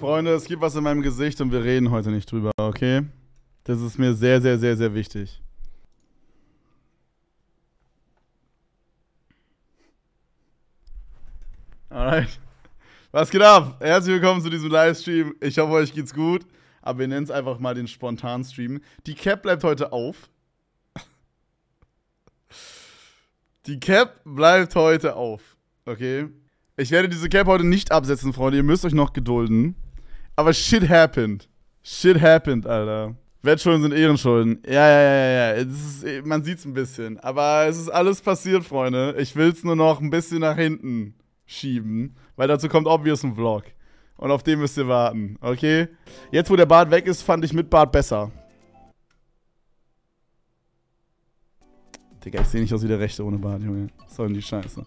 Freunde, es gibt was in meinem Gesicht und wir reden heute nicht drüber, okay? Das ist mir sehr, sehr, sehr, sehr wichtig. Alright. Was geht ab? Herzlich willkommen zu diesem Livestream. Ich hoffe, euch geht's gut. Aber wir nennen es einfach mal den spontanen stream Die Cap bleibt heute auf. Die Cap bleibt heute auf. Okay? Ich werde diese Cap heute nicht absetzen, Freunde. Ihr müsst euch noch gedulden. Aber shit happened. Shit happened, Alter. Wertschulden sind Ehrenschulden. Ja, ja, ja, ja. Ist, eh, man sieht's ein bisschen. Aber es ist alles passiert, Freunde. Ich will's nur noch ein bisschen nach hinten schieben. Weil dazu kommt obvious ein Vlog. Und auf den müsst ihr warten, okay? Jetzt, wo der Bart weg ist, fand ich mit Bart besser. Digga, ich sehe nicht aus wie der Rechte ohne Bart, Junge. Was soll denn die Scheiße?